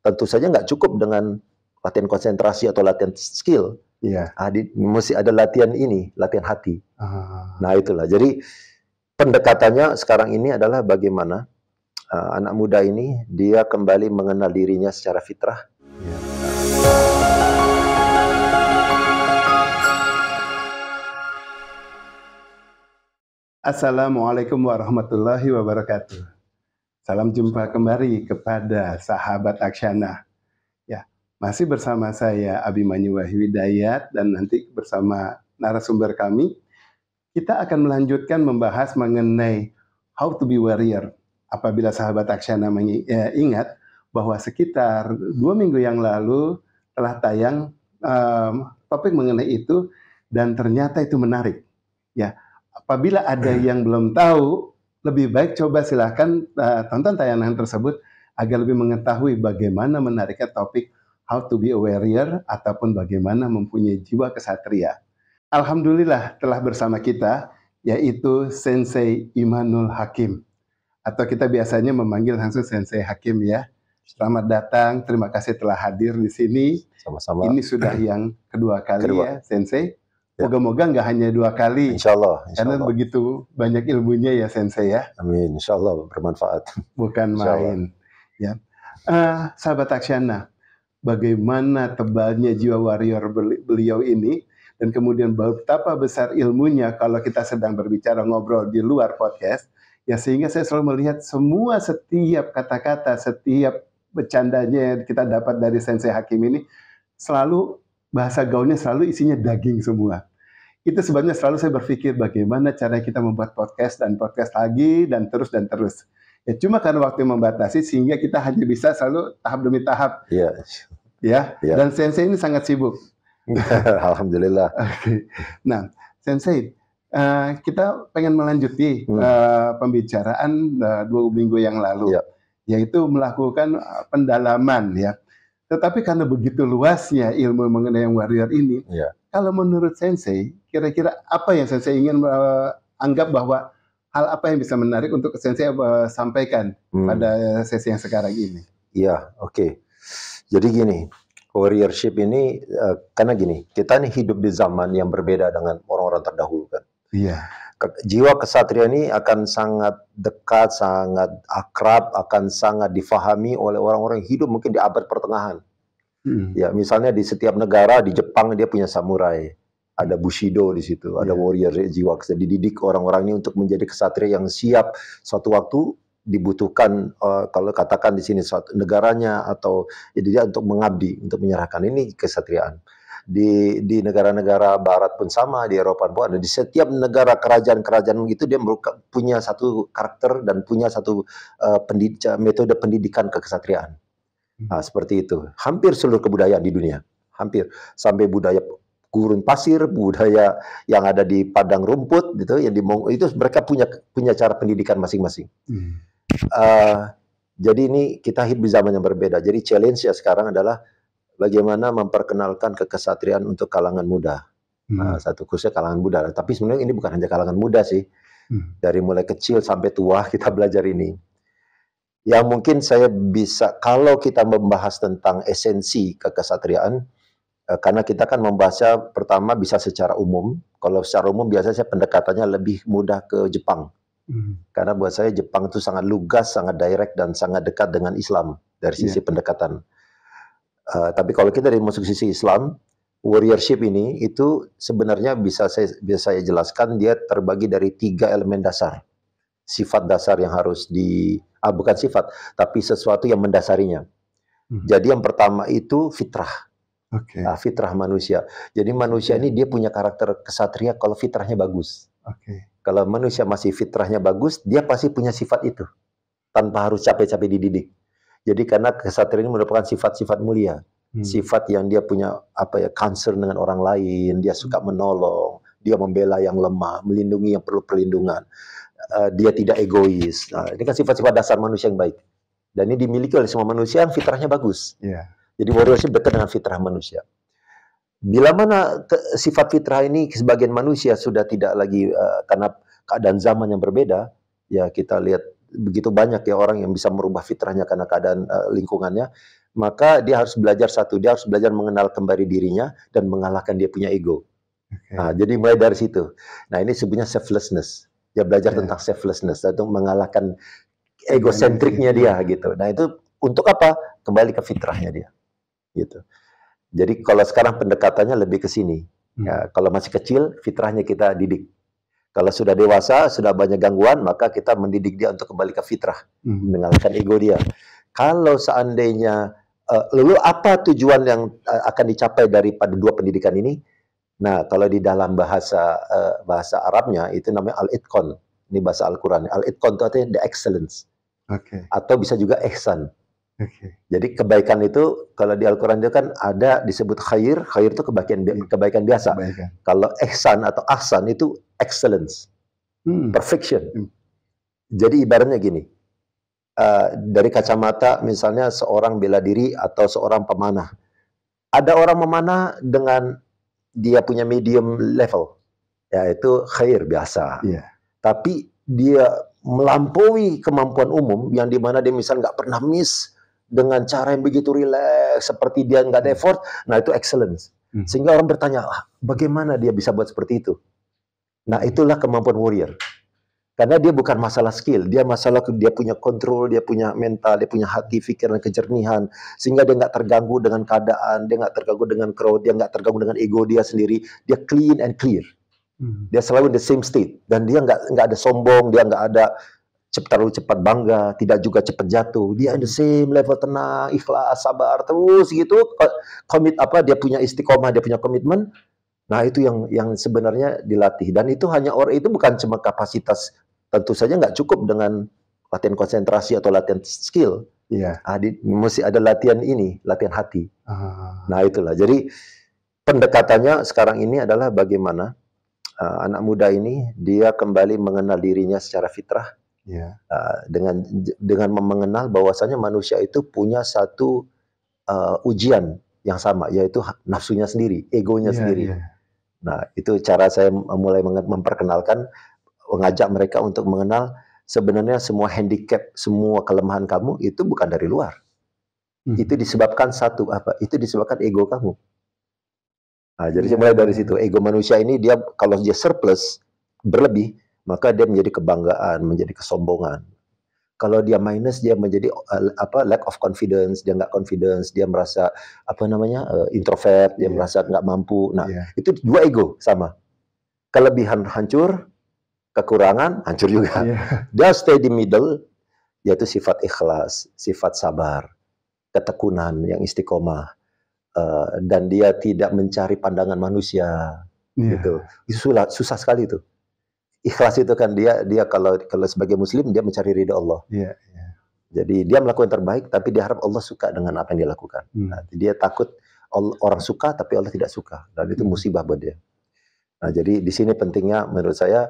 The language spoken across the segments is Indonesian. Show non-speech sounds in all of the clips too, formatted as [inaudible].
tentu saja nggak cukup dengan latihan konsentrasi atau latihan skill. Iya. Yeah. Adi, mesti ada latihan ini, latihan hati. Uh. Nah itulah. Jadi pendekatannya sekarang ini adalah bagaimana uh, anak muda ini dia kembali mengenal dirinya secara fitrah. Yeah. Assalamualaikum warahmatullahi wabarakatuh. Salam jumpa kembali kepada sahabat Aksyana. Ya, masih bersama saya Abimanyu Wahidayat dan nanti bersama narasumber kami kita akan melanjutkan membahas mengenai how to be warrior. Apabila sahabat Aksyana ya, ingat bahwa sekitar dua minggu yang lalu telah tayang um, topik mengenai itu dan ternyata itu menarik. Ya, apabila ada [clears throat] yang belum tahu lebih baik coba silahkan uh, tonton tayangan tersebut agar lebih mengetahui bagaimana menariknya topik how to be a warrior ataupun bagaimana mempunyai jiwa kesatria. Alhamdulillah telah bersama kita yaitu Sensei Imanul Hakim atau kita biasanya memanggil langsung Sensei Hakim ya. Selamat datang, terima kasih telah hadir di sini. Sama-sama. Ini sudah yang kedua kali kedua. ya, Sensei. Ya. Moga-moga nggak hanya dua kali. Insya Allah. Insya Karena Allah. begitu banyak ilmunya ya Sensei ya. Amin. Insya Allah bermanfaat. Bukan insya main. Allah. Ya. Uh, sahabat Aksyana, bagaimana tebalnya jiwa warrior beliau ini dan kemudian betapa besar ilmunya kalau kita sedang berbicara ngobrol di luar podcast ya sehingga saya selalu melihat semua setiap kata-kata setiap bercandanya yang kita dapat dari sensei hakim ini selalu bahasa gaulnya selalu isinya daging semua itu sebabnya selalu saya berpikir bagaimana cara kita membuat podcast dan podcast lagi dan terus dan terus. Ya cuma karena waktu yang membatasi sehingga kita hanya bisa selalu tahap demi tahap. Iya. Ya. ya. Dan sensei ini sangat sibuk. [laughs] Alhamdulillah. Okay. Nah, sensei, uh, kita pengen melanjuti hmm. uh, pembicaraan uh, dua minggu yang lalu, iya. yaitu melakukan pendalaman ya. Tetapi karena begitu luasnya ilmu mengenai yang warrior ini, ya. kalau menurut sensei kira-kira apa yang saya ingin uh, anggap bahwa hal apa yang bisa menarik untuk sensei uh, sampaikan hmm. pada sesi yang sekarang ini? Iya, oke. Okay. Jadi gini, warriorship ini uh, karena gini, kita ini hidup di zaman yang berbeda dengan orang-orang terdahulu kan. Iya. jiwa kesatria ini akan sangat dekat, sangat akrab, akan sangat difahami oleh orang-orang hidup mungkin di abad pertengahan. Hmm. Ya, misalnya di setiap negara di Jepang dia punya samurai ada bushido di situ, ada yeah. warrior jiwa. didik orang-orang ini untuk menjadi kesatria yang siap suatu waktu dibutuhkan uh, kalau katakan di sini suatu negaranya atau jadi ya, dia untuk mengabdi, untuk menyerahkan ini kesatriaan. Di di negara-negara barat pun sama, di Eropa pun ada. Di setiap negara kerajaan-kerajaan gitu dia punya satu karakter dan punya satu uh, pendid metode pendidikan kekesatriaan. Hmm. Nah, seperti itu. Hampir seluruh kebudayaan di dunia, hampir sampai budaya gurun pasir, budaya yang ada di padang rumput gitu, yang di Mong itu mereka punya punya cara pendidikan masing-masing. Hmm. Uh, jadi ini kita hidup di zaman yang berbeda. Jadi challenge ya sekarang adalah bagaimana memperkenalkan kekesatrian untuk kalangan muda. Hmm. Nah, satu khususnya kalangan muda. Tapi sebenarnya ini bukan hanya kalangan muda sih. Hmm. Dari mulai kecil sampai tua [laughs] kita belajar ini yang mungkin saya bisa kalau kita membahas tentang esensi kekesatriaan Eh, karena kita kan membahasnya pertama bisa secara umum. Kalau secara umum biasanya saya pendekatannya lebih mudah ke Jepang. Hmm. Karena buat saya Jepang itu sangat lugas, sangat direct dan sangat dekat dengan Islam dari sisi yeah. pendekatan. Uh, tapi kalau kita dari masuk sisi Islam, warriorship ini itu sebenarnya bisa saya bisa saya jelaskan dia terbagi dari tiga elemen dasar. Sifat dasar yang harus di ah bukan sifat, tapi sesuatu yang mendasarinya. Hmm. Jadi yang pertama itu fitrah okay. Ah, fitrah manusia. Jadi manusia iya. ini dia punya karakter kesatria kalau fitrahnya bagus. Okay. Kalau manusia masih fitrahnya bagus, dia pasti punya sifat itu tanpa harus capek-capek dididik. Jadi karena kesatria ini merupakan sifat-sifat mulia, hmm. sifat yang dia punya apa ya concern dengan orang lain, dia suka hmm. menolong, dia membela yang lemah, melindungi yang perlu perlindungan, uh, dia tidak egois. Nah, ini kan sifat-sifat dasar manusia yang baik. Dan ini dimiliki oleh semua manusia yang fitrahnya bagus. Yeah. Jadi warriorship dekat dengan fitrah manusia. Bila mana ke, sifat fitrah ini sebagian manusia sudah tidak lagi uh, karena keadaan zaman yang berbeda, ya kita lihat begitu banyak ya orang yang bisa merubah fitrahnya karena keadaan uh, lingkungannya, maka dia harus belajar satu, dia harus belajar mengenal kembali dirinya dan mengalahkan dia punya ego. Okay. Nah, jadi mulai dari situ. Nah, ini sebenarnya selflessness. Dia belajar yeah. tentang selflessness, atau mengalahkan egosentriknya dia gitu. Nah, itu untuk apa? Kembali ke fitrahnya dia gitu. Jadi kalau sekarang pendekatannya lebih ke sini. Hmm. Ya, kalau masih kecil fitrahnya kita didik. Kalau sudah dewasa, sudah banyak gangguan, maka kita mendidik dia untuk kembali ke fitrah, hmm. mendengarkan ego dia. Kalau seandainya uh, lalu apa tujuan yang uh, akan dicapai daripada dua pendidikan ini? Nah, kalau di dalam bahasa uh, bahasa Arabnya itu namanya al-itqan. Ini bahasa Al-Qur'an. Al-itqan itu artinya the excellence. Okay. Atau bisa juga ehsan. Jadi kebaikan itu kalau di Al-Qur'an itu kan ada disebut khair, khair itu kebaikan hmm. kebaikan biasa. Kebaikan. Kalau ihsan atau ahsan itu excellence. Hmm. Perfection. Hmm. Jadi ibaratnya gini. Uh, dari kacamata misalnya seorang bela diri atau seorang pemanah. Ada orang memanah dengan dia punya medium level. Yaitu khair biasa. Yeah. Tapi dia melampaui kemampuan umum yang dimana dia misalnya nggak pernah miss dengan cara yang begitu rileks seperti dia nggak ada effort nah itu excellence hmm. sehingga orang bertanya ah, bagaimana dia bisa buat seperti itu nah itulah kemampuan warrior karena dia bukan masalah skill dia masalah dia punya kontrol dia punya mental dia punya hati pikiran kejernihan sehingga dia nggak terganggu dengan keadaan dia nggak terganggu dengan crowd dia nggak terganggu dengan ego dia sendiri dia clean and clear hmm. dia selalu in the same state dan dia nggak nggak ada sombong dia nggak ada terlalu cepat bangga, tidak juga cepat jatuh. Dia the same level tenang, ikhlas, sabar, terus gitu komit apa dia punya istiqomah, dia punya komitmen. Nah, itu yang yang sebenarnya dilatih dan itu hanya orang itu bukan cuma kapasitas tentu saja nggak cukup dengan latihan konsentrasi atau latihan skill. Iya. Yeah. Nah, mesti ada latihan ini, latihan hati. Uh. Nah, itulah. Jadi pendekatannya sekarang ini adalah bagaimana ah, anak muda ini dia kembali mengenal dirinya secara fitrah yeah. Ya. uh, dengan dengan mengenal bahwasanya manusia itu punya satu uh, ujian yang sama yaitu nafsunya sendiri, egonya yeah, sendiri. Yeah. Nah, itu cara saya mulai memperkenalkan mengajak mereka untuk mengenal sebenarnya semua handicap, semua kelemahan kamu itu bukan dari luar. hmm. Itu disebabkan satu apa? Itu disebabkan ego kamu. Nah, jadi yeah. mulai dari ya. situ ego manusia ini dia kalau dia surplus berlebih maka dia menjadi kebanggaan, menjadi kesombongan. Kalau dia minus, dia menjadi uh, apa lack of confidence, dia nggak confidence, dia merasa apa namanya uh, introvert, dia yeah. merasa nggak mampu. Nah, yeah. itu dua ego sama. Kelebihan hancur, kekurangan hancur juga. Yeah. Dia stay di middle, yaitu sifat ikhlas, sifat sabar, ketekunan yang istiqomah, uh, dan dia tidak mencari pandangan manusia. Yeah. Gitu, itu susah, susah sekali tuh ikhlas itu kan dia dia kalau kalau sebagai muslim dia mencari ridha Allah. Iya, yeah. Jadi dia melakukan yang terbaik tapi dia harap Allah suka dengan apa yang dia lakukan. Hmm. Nah, dia takut orang suka tapi Allah tidak suka. Dan itu hmm. musibah buat dia. Nah, jadi di sini pentingnya menurut saya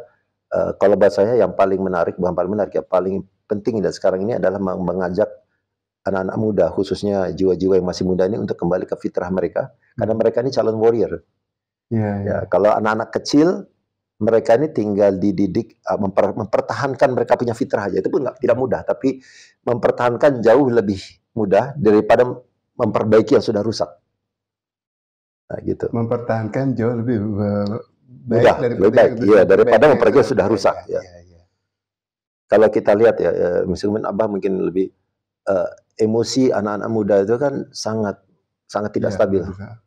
eh, kalau buat saya yang paling menarik bukan paling menarik ya paling penting dan sekarang ini adalah mengajak anak-anak muda khususnya jiwa-jiwa yang masih muda ini untuk kembali ke fitrah mereka karena hmm. mereka ini calon warrior. Yeah, yeah. Ya, kalau anak-anak kecil mereka ini tinggal dididik eh, memper, mempertahankan mereka punya fitrah aja itu pun gak, tidak mudah tapi mempertahankan jauh lebih mudah daripada memperbaiki yang sudah rusak. Nah, gitu. Mempertahankan jauh lebih eh, baik mudah, daripada lebih baik, iya, daripada memperbaiki yang ya, sudah rusak. Ya, ya. Ya. Kalau kita lihat ya, ya eh, misalnya Abah mungkin lebih uh, emosi anak-anak muda itu kan sangat sangat tidak ya, stabil. juga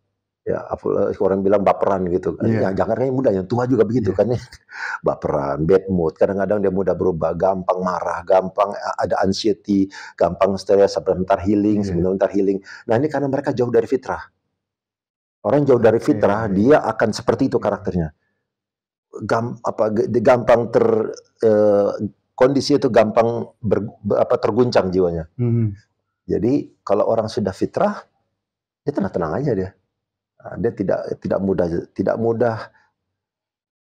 ya eh, orang bilang baperan gitu kan. Yeah. Ya, jangan kayak muda yang tua juga begitu yeah. kan ya. [laughs] baperan, bad mood, kadang-kadang dia mudah berubah, gampang marah, gampang eh, ada anxiety, gampang stres, sebentar healing, yeah. sebentar healing. Nah, ini karena mereka jauh dari fitrah. Orang jauh dari iya, fitrah, yeah. dia akan seperti itu iya. karakternya. Gam, apa gampang ter eh, kondisi itu gampang ber, apa terguncang jiwanya. Mm -hmm. Jadi kalau orang sudah fitrah, dia tenang-tenang aja dia Ah, dia tidak tidak mudah tidak mudah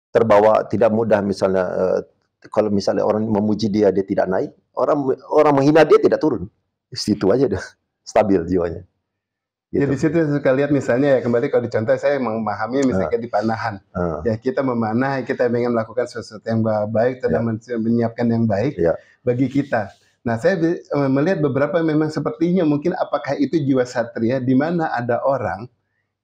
terbawa tidak mudah misalnya eh, kalau misalnya orang memuji dia dia tidak naik orang orang menghina dia tidak turun situ aja dah [laughs] stabil jiwanya ya, gitu. ya di situ suka lihat misalnya ya kembali kalau dicontoh saya memahami misalnya uh, di panahan uh, ya kita memanah kita ingin melakukan sesuatu yang baik tidak yeah. Ya. menyiapkan yang baik yeah. bagi kita Nah, saya eh, melihat beberapa memang sepertinya mungkin apakah itu jiwa satria di mana ada orang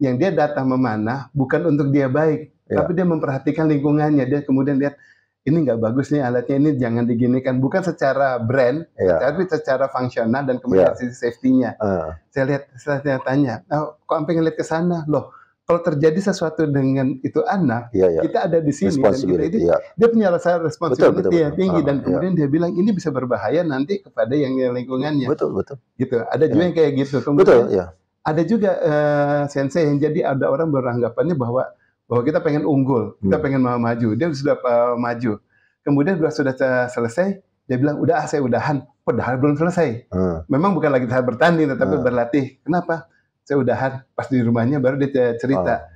yang dia datang memanah bukan untuk dia baik, ya. tapi dia memperhatikan lingkungannya. Dia kemudian lihat ini nggak bagus nih alatnya ini jangan diginikan bukan secara brand ya. tapi secara fungsional dan kemudian ya. sisi safety-nya. Uh. Saya lihat saya tanya, oh, kok sampai ngeliat ke sana loh. Kalau terjadi sesuatu dengan itu anak, ya, ya. kita ada di sini dan kita itu ya. dia punya rasa responsibility yang tinggi uh, dan iya. kemudian ya. dia bilang ini bisa berbahaya nanti kepada yang lingkungannya. Betul betul. Gitu. Ada iya. juga yang kayak gitu. Kemudian, betul ya ada juga uh, sensei yang jadi ada orang beranggapannya bahwa bahwa kita pengen unggul, kita hmm. pengen mau maju. Dia sudah uh, maju. Kemudian sudah selesai, dia bilang udah ah, saya udahan. Padahal belum selesai. Uh. Memang bukan lagi tahap bertanding, tetapi uh. berlatih. Kenapa? Saya udahan. Pas di rumahnya baru dia cerita. Uh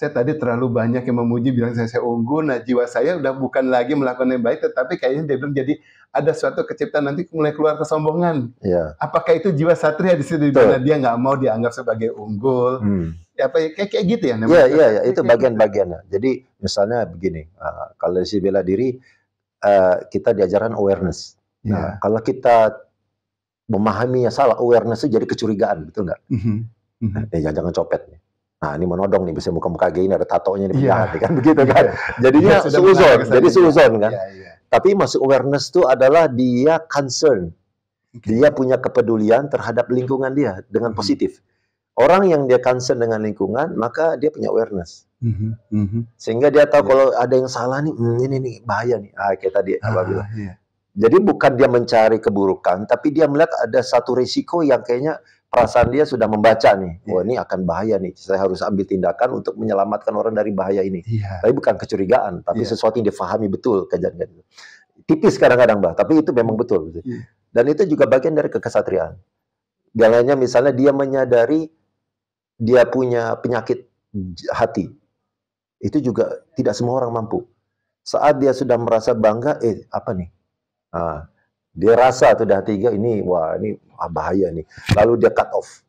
saya tadi terlalu banyak yang memuji bilang saya, saya unggul, nah jiwa saya udah bukan lagi melakukan yang baik, tetapi kayaknya dia bilang jadi ada suatu keciptaan nanti mulai keluar kesombongan. Ya. Apakah itu jiwa satria di sini mana dia nggak mau dianggap sebagai unggul? Hmm. Ya, apa ya, kayak, kayak gitu ya Iya iya ya. itu bagian-bagiannya. Jadi misalnya begini, uh, kalau si bela diri uh, kita diajaran awareness. Ya. kalau kita memahaminya salah, awareness itu jadi kecurigaan, betul nggak? Mm -hmm. Mm -hmm. Ya, jangan copet nih Nah, ini menodong nih bisa muka-muka gini ini ada tatonya di iya. penjahat yeah. kan [laughs] begitu kan. Yeah. Jadinya yeah, iya, seuzon, jadi seuzon kan. Yeah, yeah. Tapi masuk awareness itu adalah dia concern. Dia punya kepedulian terhadap lingkungan dia dengan hmm. positif. Orang yang dia concern dengan lingkungan, maka dia punya awareness. Mm-hmm, mm-hmm. Sehingga dia tahu yeah. kalau ada yang salah nih, mm, ini nih bahaya nih. Ah, kayak tadi ah, bilang. Yeah. Jadi bukan dia mencari keburukan, tapi dia melihat ada satu risiko yang kayaknya perasaan dia sudah membaca nih, wah oh iya. ini akan bahaya nih, saya harus ambil tindakan untuk menyelamatkan orang dari bahaya ini. Yeah. Tapi bukan kecurigaan, tapi yeah. sesuatu yang difahami betul kejadian itu. Tipis kadang-kadang bah, tapi itu memang betul. Gitu. Yeah. Dan itu juga bagian dari kekesatriaan. Galanya misalnya dia menyadari dia punya penyakit hati, itu juga tidak semua orang mampu. Saat dia sudah merasa bangga, eh apa nih? Ah, dia rasa tuh dah tiga ini, wah ini wah, bahaya nih. Lalu dia cut off.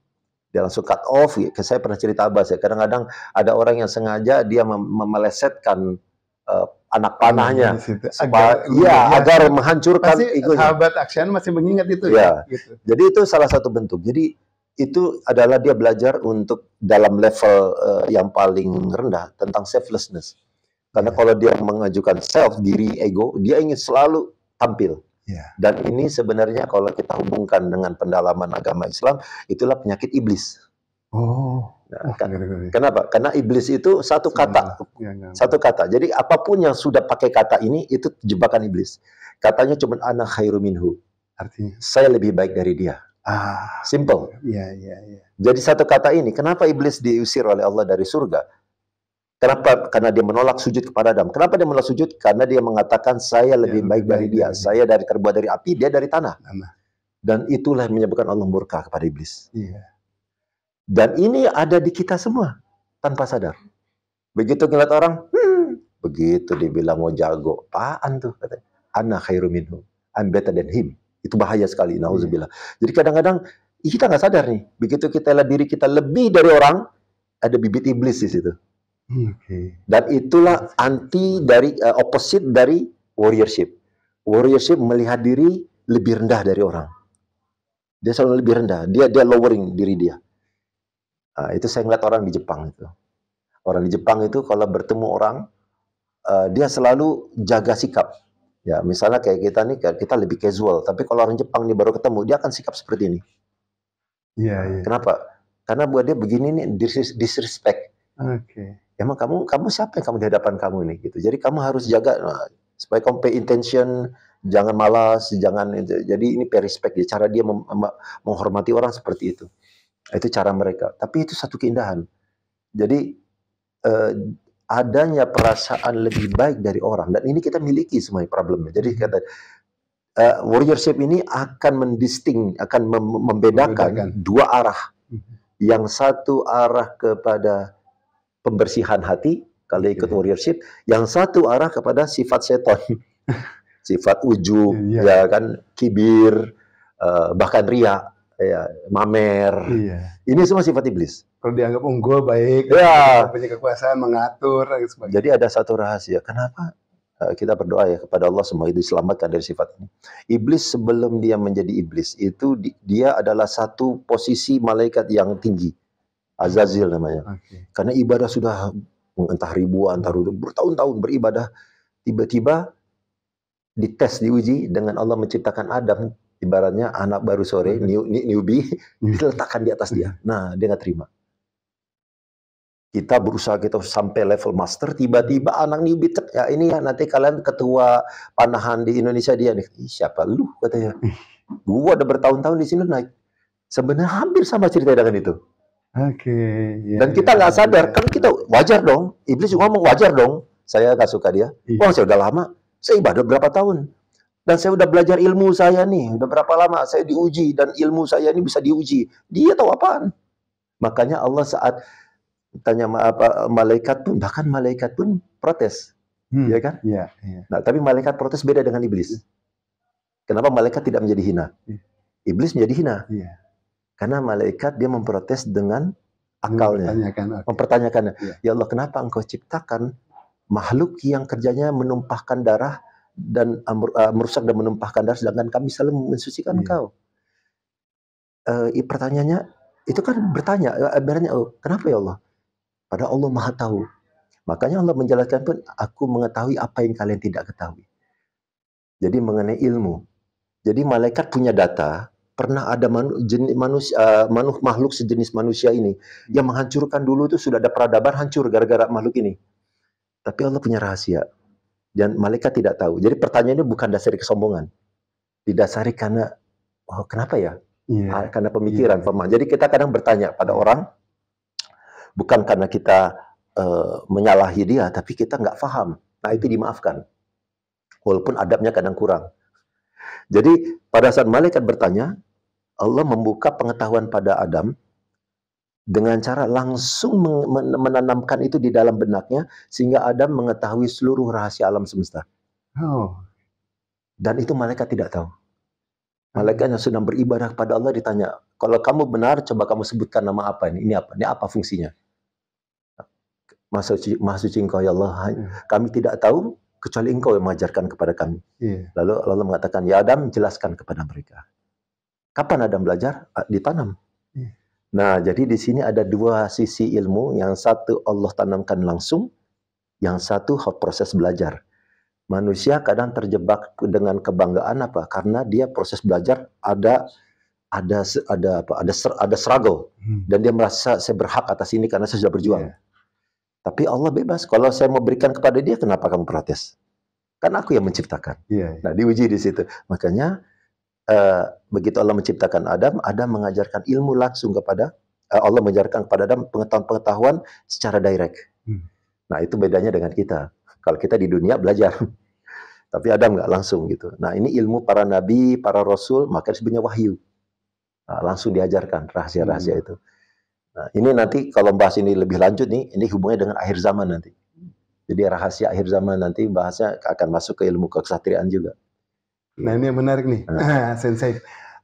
Dia langsung cut off. Saya pernah cerita abah ya, kadang-kadang ada orang yang sengaja dia mem memelesetkan uh, anak panahnya. agar, iya, ya. agar menghancurkan ego. Sahabat aksian masih mengingat itu ya. ya? Gitu. Jadi itu salah satu bentuk. Jadi itu adalah dia belajar untuk dalam level uh, yang paling rendah tentang selflessness. Karena iya. kalau dia mengajukan self diri ego, dia ingin selalu tampil. Ya. Dan ini sebenarnya kalau kita hubungkan dengan pendalaman agama Islam, itulah penyakit iblis. Oh. Nah, kan, kenapa? Karena iblis itu satu iya, kata, ya, ya, satu kata. Jadi apapun yang sudah pakai kata ini itu jebakan iblis. Katanya cuma anak khairuminhu. Artinya? Saya lebih baik dari dia. Ah, simple. Ya, ya, ya. Jadi satu kata ini, kenapa iblis diusir oleh Allah dari surga? Kenapa? Karena dia menolak sujud kepada Adam. Kenapa dia menolak sujud? Karena dia mengatakan saya lebih ya, baik dari dia. Saya dari terbuat dari api, dia dari tanah. Dan itulah yang menyebabkan Allah murka kepada iblis. Ya. Dan ini ada di kita semua tanpa sadar. Begitu ngeliat orang, hmm, begitu dibilang mau jago, apaan tuh? Katanya. Ana khairu minhu. I'm better than him. Itu bahaya sekali, nauzubillah. Iya. Jadi kadang-kadang kita nggak sadar nih. Begitu kita lihat diri kita lebih dari orang, ada bibit iblis di situ. Hmm, Dan itulah anti dari uh, opposite dari warriorship. Warriorship melihat diri lebih rendah dari orang. Dia selalu lebih rendah. Dia dia lowering diri dia. Nah, itu saya ngeliat orang di Jepang itu. Orang di Jepang itu kalau bertemu orang uh, dia selalu jaga sikap. Ya, misalnya kayak kita nih kita lebih casual, tapi kalau orang Jepang nih baru ketemu dia akan sikap seperti ini. Iya, yeah, yeah. Kenapa? Karena buat dia begini nih disrespect. Oke. Okay emang kamu kamu siapa yang kamu di hadapan kamu ini gitu. Jadi kamu harus jaga nah, supaya kamu pay intention, jangan malas, jangan Jadi ini pay respect ya cara dia menghormati orang seperti itu. Nah, itu cara mereka. Tapi itu satu keindahan. Jadi eh, adanya perasaan lebih baik dari orang dan ini kita miliki semua problemnya. Jadi kata eh, warriorship ini akan mendisting akan mem membedakan, membedakan dua arah. Mm-hmm. Yang satu arah kepada pembersihan hati, kalau ikut yeah. warriorship, yang satu arah kepada sifat seton, [laughs] sifat ujub, yeah. Iya. ya kan, kibir, uh, bahkan ria, ya, mamer. Yeah. Ini semua sifat iblis. Kalau dianggap unggul baik, yeah. punya kekuasaan mengatur, Jadi ada satu rahasia. Kenapa eh, kita berdoa ya kepada Allah semua itu diselamatkan dari sifat ini. Iblis sebelum dia menjadi iblis itu dia adalah satu posisi malaikat yang tinggi. Azazil namanya. Okay. Karena ibadah sudah entah ribuan, entah bertahun-tahun beribadah, tiba-tiba dites diuji dengan Allah menciptakan Adam ibaratnya anak baru sore new, newbie diletakkan di atas dia [laughs] nah dia nggak terima kita berusaha kita sampai level master tiba-tiba anak newbie ya ini ya nanti kalian ketua panahan di Indonesia dia nih siapa lu katanya gua udah bertahun-tahun di sini naik sebenarnya hampir sama cerita dengan itu Oke. Okay, iya, yeah, Dan iya, kita nggak yeah, sadar yeah. kan kita wajar dong. Iblis juga ngomong wajar dong. Saya nggak suka dia. Iya. Wah saya udah lama. Saya ibadah berapa tahun? Dan saya udah belajar ilmu saya nih, udah berapa lama saya diuji dan ilmu saya ini bisa diuji. Dia tahu apaan? Makanya Allah saat tanya apa malaikat pun bahkan malaikat pun protes. Hmm. Ya kan? Iya, yeah, Nah, tapi malaikat protes beda dengan iblis. Kenapa malaikat tidak menjadi hina? Iblis menjadi hina. Yeah. Karena malaikat dia memprotes dengan akalnya, mempertanyakan, okay. mempertanyakannya. Ya. Ya Allah, kenapa engkau ciptakan makhluk yang kerjanya menumpahkan darah dan uh, merusak dan menumpahkan darah, sedangkan kami selalu mensucikan ya. engkau. Uh, pertanyaannya itu kan bertanya, berarti oh, kenapa ya Allah? Padahal Allah Maha Tahu. Makanya Allah menjelaskan pun, aku mengetahui apa yang kalian tidak ketahui. Jadi mengenai ilmu. Jadi malaikat punya data, pernah ada manu, jenis, manusia, uh, eh, manu, makhluk sejenis manusia ini hmm. yang menghancurkan dulu itu sudah ada peradaban hancur gara-gara makhluk ini. Tapi Allah punya rahasia dan malaikat tidak tahu. Jadi pertanyaan ini bukan dasar kesombongan, didasari karena oh, kenapa ya? Yeah. Iya. Karena pemikiran, yeah. Iya. Jadi kita kadang bertanya pada orang bukan karena kita uh, menyalahi dia, tapi kita nggak paham. Nah itu dimaafkan, walaupun adabnya kadang kurang. Jadi pada saat malaikat bertanya, Allah membuka pengetahuan pada Adam dengan cara langsung menanamkan itu di dalam benaknya sehingga Adam mengetahui seluruh rahasia alam semesta. Oh. Dan itu malaikat tidak tahu. Hmm. Malaikat yang sedang beribadah kepada Allah ditanya, kalau kamu benar, coba kamu sebutkan nama apa ini? Ini apa? Ini apa fungsinya? maha suci engkau ya Allah, hmm. kami tidak tahu, kecuali engkau yang mengajarkan kepada kami. Yeah. Lalu Allah mengatakan, ya Adam, jelaskan kepada mereka. Kapan Adam belajar? Ditanam. Yeah. Nah, jadi di sini ada dua sisi ilmu. Yang satu Allah tanamkan langsung, yang satu proses belajar. Manusia kadang terjebak dengan kebanggaan apa? Karena dia proses belajar ada ada ada apa? Ada ada struggle hmm. dan dia merasa saya berhak atas ini karena saya sudah berjuang. Yeah. Tapi Allah bebas. Kalau saya mau berikan kepada dia, kenapa kamu protes? Karena aku yang menciptakan. Yeah, yeah. Nah, diuji di situ. Makanya uh, begitu Allah menciptakan Adam, Adam mengajarkan ilmu langsung kepada uh, Allah mengajarkan kepada Adam pengetahuan-pengetahuan secara direct. Hmm. Nah, itu bedanya dengan kita. Kalau kita di dunia belajar, [laughs] tapi Adam nggak langsung gitu. Nah, ini ilmu para nabi, para rasul, maka sebenarnya wahyu. Nah, langsung diajarkan rahasia-rahasia hmm. itu. Nah, ini nanti kalau bahas ini lebih lanjut nih, ini hubungannya dengan akhir zaman nanti. Jadi rahasia akhir zaman nanti bahasnya akan masuk ke ilmu kesatriaan juga. Nah ini yang menarik nih, nah. [laughs] Sensei.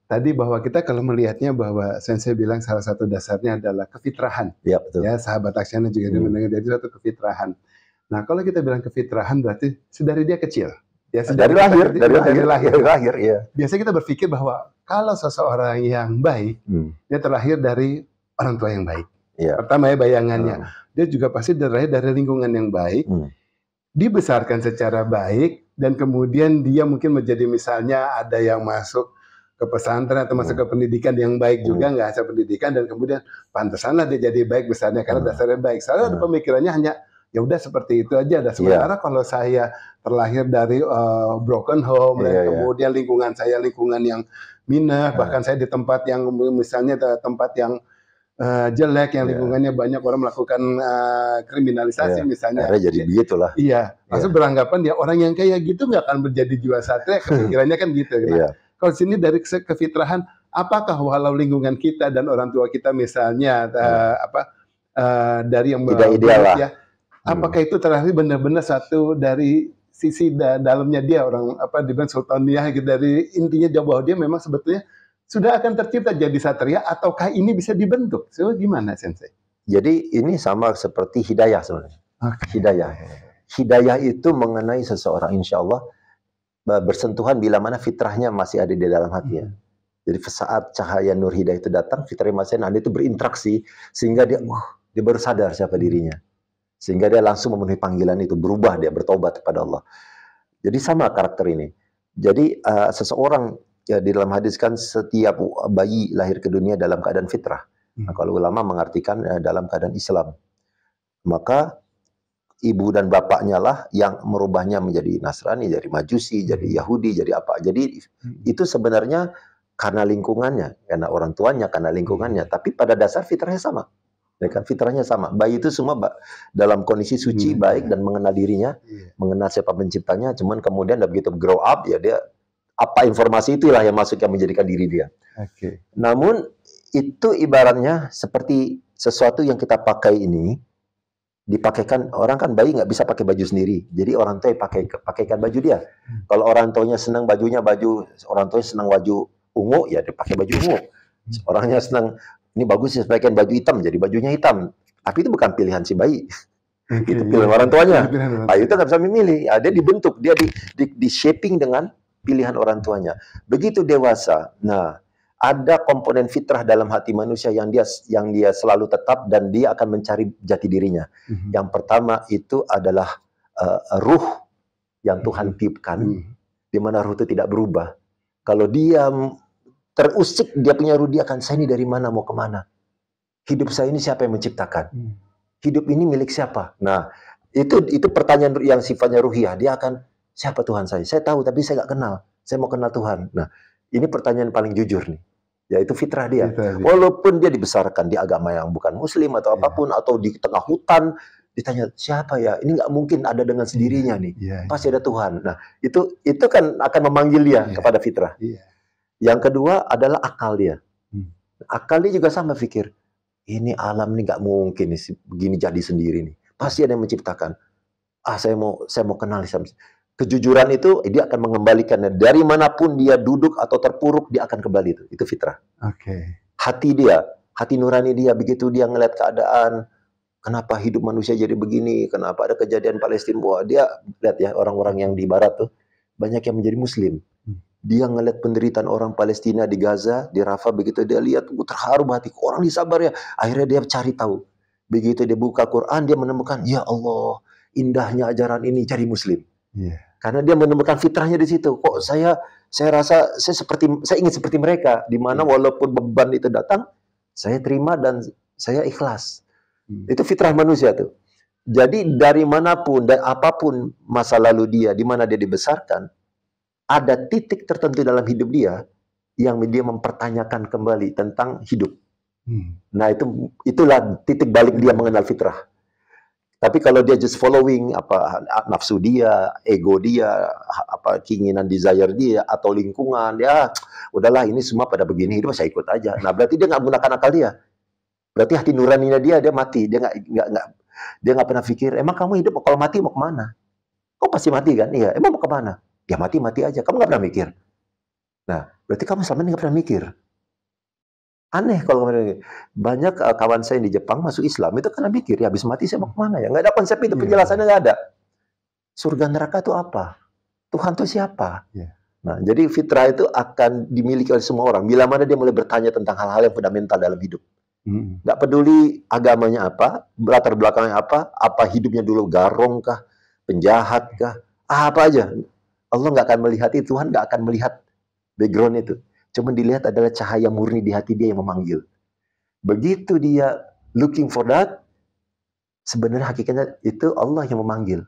Tadi bahwa kita kalau melihatnya bahwa Sensei bilang salah satu dasarnya adalah kefitrahan. Ya betul. Ya sahabat Aksana juga hmm. mendengar dari satu kefitrahan. Nah kalau kita bilang kefitrahan berarti sedari dia kecil. Ya, dari lahir, dari, lahir, dari lahir, dari lahir, ya. Biasanya kita berpikir bahwa kalau seseorang yang baik, hmm. dia terlahir dari orang tua yang baik. Ya. Pertama ya bayangannya. Hmm. Dia juga pasti dari dari lingkungan yang baik. Hmm. Dibesarkan secara baik dan kemudian dia mungkin menjadi misalnya ada yang masuk ke pesantren atau masuk hmm. ke pendidikan yang baik juga hmm. nggak hmm. asal pendidikan dan kemudian pantesanlah dia jadi baik besarnya karena hmm. dasarnya baik. Soalnya hmm. pemikirannya hanya ya udah seperti itu aja. Dan iya. sementara yeah. kalau saya terlahir dari uh, broken home yeah, dan yeah. Iya. kemudian lingkungan saya lingkungan yang minah, yeah. Hmm. bahkan saya di tempat yang misalnya eh, tempat yang uh, jelek yang iya. lingkungannya yeah. banyak orang melakukan uh, kriminalisasi yeah. misalnya. Akhirnya jadi begitulah. Iya, Maksud yeah. Iya, iya. beranggapan dia orang yang kayak gitu nggak akan menjadi jiwa satria, ya, [laughs] kepikirannya kan gitu. Kan? Gitu. yeah. Kalau sini dari kefitrahan, apakah walau lingkungan kita dan orang tua kita misalnya yeah. uh, apa uh, dari yang tidak ideal Ya, apakah hmm. itu terakhir benar-benar satu dari sisi da dalamnya dia orang apa dibilang sultaniah gitu dari intinya jawab bahwa dia memang sebetulnya sudah akan tercipta jadi satria ataukah ini bisa dibentuk? So gimana sensei? Jadi ini sama seperti hidayah sebenarnya. Okay. Hidayah. Hidayah itu mengenai seseorang insya Allah bersentuhan bila mana fitrahnya masih ada di dalam hatinya. Hmm. Jadi saat cahaya nur hidayah itu datang, fitrah masih ada itu berinteraksi sehingga dia uh, dia baru sadar siapa hmm. dirinya. Sehingga dia langsung memenuhi panggilan itu, berubah dia bertobat kepada Allah. Jadi sama karakter ini. Jadi uh, seseorang ya di dalam hadis kan setiap bayi lahir ke dunia dalam keadaan fitrah. Nah, hmm. kalau ulama mengartikan ya, dalam keadaan Islam, maka ibu dan bapaknya lah yang merubahnya menjadi Nasrani, jadi Majusi, jadi hmm. Yahudi, jadi apa. Jadi hmm. itu sebenarnya karena lingkungannya, karena orang tuanya, karena lingkungannya. Iya. Tapi pada dasar fitrahnya sama. Ya kan fitrahnya sama. Bayi itu semua dalam kondisi suci, baik dan mengenal dirinya, iya. mengenal siapa penciptanya. Cuman kemudian begitu grow up ya dia apa informasi itulah yang masuk yang menjadikan diri dia. Okay. Namun itu ibaratnya seperti sesuatu yang kita pakai ini dipakaikan orang kan bayi nggak bisa pakai baju sendiri. Jadi orang tua pakai pakaikan baju dia. Hmm. Kalau orang tuanya senang bajunya baju orang tuanya senang baju ungu ya dipakai baju ungu. Hmm. Orangnya senang ini bagus ya, sih pakaikan baju hitam jadi bajunya hitam. Tapi itu bukan pilihan si bayi. itu pilihan orang tuanya. Bayi itu nggak bisa memilih. Ya, dia dibentuk, dia di, di, di shaping dengan pilihan orang tuanya. Begitu dewasa, nah ada komponen fitrah dalam hati manusia yang dia yang dia selalu tetap dan dia akan mencari jati dirinya. Mm-hmm. Yang pertama itu adalah uh, ruh yang Tuhan mhm. tiupkan, mm-hmm. di mana ruh itu tidak berubah. Kalau dia terusik dia punya ruh dia akan saya ini dari mana mau kemana? Hidup saya ini siapa yang menciptakan? Mm. Hidup ini milik siapa? Nah itu itu pertanyaan yang sifatnya ruhiah dia akan Siapa Tuhan saya? Saya tahu tapi saya nggak kenal. Saya mau kenal Tuhan. Nah, ini pertanyaan paling jujur nih. Yaitu fitrah dia. Fitrah dia. Walaupun dia dibesarkan di agama yang bukan muslim atau iya. apapun yeah. atau di tengah hutan ditanya siapa ya? Ini nggak mungkin ada dengan sendirinya nih. Yeah, yeah. Pasti ada Tuhan. Nah, itu itu kan akan memanggil dia yeah. kepada fitrah. Yeah. Yang kedua adalah akal dia. Hmm. Akal dia juga sama pikir. Ini alam ini nggak mungkin begini jadi sendiri nih. Pasti ada yang menciptakan ah saya mau saya mau kenal kejujuran itu eh, dia akan mengembalikannya dari manapun dia duduk atau terpuruk dia akan kembali itu itu fitrah oke okay. hati dia hati nurani dia begitu dia ngeliat keadaan kenapa hidup manusia jadi begini kenapa ada kejadian Palestina wah dia lihat ya orang-orang yang di barat tuh banyak yang menjadi muslim hmm. dia ngeliat penderitaan orang Palestina di Gaza, di Rafah begitu dia lihat terharu hati orang disabar ya. Akhirnya dia cari tahu. Begitu dia buka Quran dia menemukan ya Allah indahnya ajaran ini cari muslim. Yeah karena dia menemukan fitrahnya di situ. Kok saya saya rasa saya seperti saya ingin seperti mereka di mana hmm. walaupun beban itu datang, saya terima dan saya ikhlas. Hmm. Itu fitrah manusia tuh. Jadi dari manapun dan apapun masa lalu dia, di mana dia dibesarkan, ada titik tertentu dalam hidup dia yang dia mempertanyakan kembali tentang hidup. Hmm. Nah itu itulah titik balik dia hmm. mengenal fitrah. Tapi kalau dia just following apa nafsu dia, ego dia, apa keinginan desire dia atau lingkungan, ya udahlah ini semua pada begini hidup saya ikut aja. Nah berarti dia nggak menggunakan akal dia. Berarti hati nuraninya dia dia mati, dia nggak nggak nggak dia nggak pernah pikir. Emang kamu hidup kalau mati mau kemana? Kok pasti mati kan? Iya. Emang mau kemana? Ya mati mati aja. Kamu nggak pernah mikir. Nah berarti kamu selama ini nggak pernah mikir. Aneh kalau kemarin banyak eh, kawan saya yang di Jepang masuk Islam itu karena mikir ya habis mati saya mau kemana ya nggak ada konsep itu iya. penjelasannya nggak ada. Surga neraka itu apa? Tuhan itu siapa? Iya. Nah, jadi fitrah itu akan dimiliki oleh semua orang. Bila mana dia mulai bertanya tentang hal-hal yang fundamental dalam hidup. Nggak peduli agamanya apa, latar belakangnya apa, apa hidupnya dulu garong kah, penjahat kah, apa aja. Allah nggak akan melihat itu, Tuhan nggak akan melihat background itu. Cuma dilihat adalah cahaya murni di hati dia yang memanggil. Begitu dia looking for that, sebenarnya hakikatnya itu Allah yang memanggil.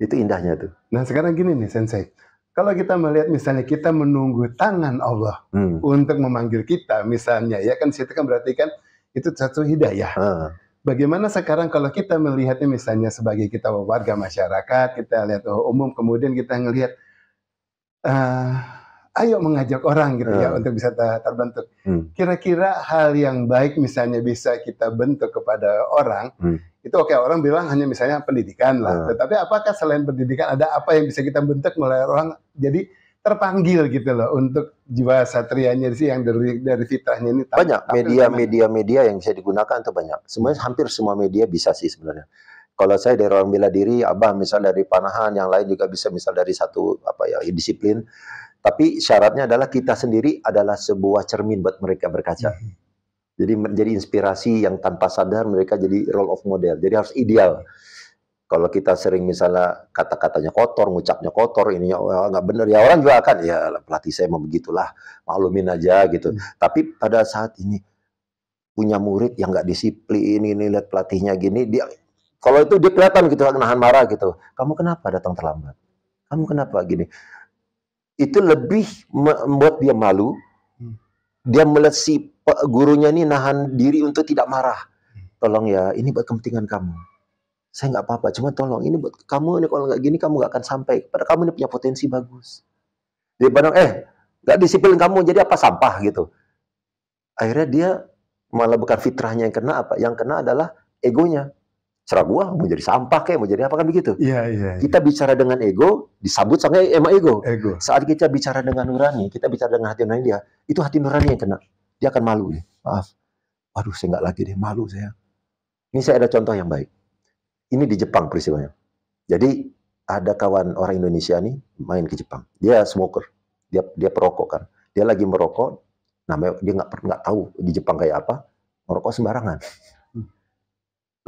Itu indahnya tuh. Nah sekarang gini nih Sensei, kalau kita melihat misalnya kita menunggu tangan Allah hmm. untuk memanggil kita misalnya, ya kan situ kan berarti kan itu satu hidayah. Hmm. Bagaimana sekarang kalau kita melihatnya misalnya sebagai kita warga masyarakat, kita lihat oh, umum, kemudian kita ngelihat uh, ayo mengajak orang gitu ya, ya untuk bisa ter terbentuk. kira hmm. Kira-kira hal yang baik misalnya bisa kita bentuk kepada orang, hmm. itu oke okay, orang bilang hanya misalnya pendidikan lah. Hmm. Tetapi apakah selain pendidikan ada apa yang bisa kita bentuk mulai orang jadi terpanggil gitu loh untuk jiwa satrianya sih yang dari dari fitrahnya ini banyak media-media-media yang bisa digunakan itu banyak semuanya hampir semua media bisa sih sebenarnya kalau saya dari orang bela diri abah misal dari panahan yang lain juga bisa misal dari satu apa ya disiplin tapi syaratnya adalah kita sendiri adalah sebuah cermin buat mereka berkaca. Mm -hmm. Jadi menjadi inspirasi yang tanpa sadar mereka jadi role of model. Jadi harus ideal. Kalau kita sering misalnya kata-katanya kotor, ngucapnya kotor, ini nggak bener ya orang juga akan ya pelatih saya mau begitulah, maklumin aja gitu. Hmm. Tapi pada saat ini punya murid yang nggak disiplin, ini lihat pelatihnya gini, dia kalau itu dia kelihatan gitu nahan marah gitu. Kamu kenapa datang terlambat? Kamu kenapa gini? itu lebih membuat dia malu. Hmm. Dia melihat gurunya ini nahan diri untuk tidak marah. Hmm. Tolong ya, ini buat kepentingan kamu. Saya nggak apa-apa, cuma tolong ini buat kamu ini kalau nggak gini kamu nggak akan sampai. Pada kamu ini punya potensi bagus. dia bilang eh nggak disiplin kamu jadi apa sampah gitu. Akhirnya dia malah bukan fitrahnya yang kena apa, yang kena adalah egonya. Serah gua mau jadi sampah kayak mau jadi apa kan begitu. Iya, iya. iya. Kita yeah. bicara dengan ego, disambut sama emang ego. Ego. Saat kita bicara dengan nurani, kita bicara dengan hati nurani dia, itu hati nurani yang kena. Dia akan malu nih. Ya. Maaf. Aduh, saya nggak lagi deh malu saya. Ini saya ada contoh yang baik. Ini di Jepang peristiwanya. Jadi ada kawan orang Indonesia nih main ke Jepang. Dia smoker. Dia dia perokok kan. Dia lagi merokok. Namanya dia nggak nggak tahu di Jepang kayak apa. Merokok sembarangan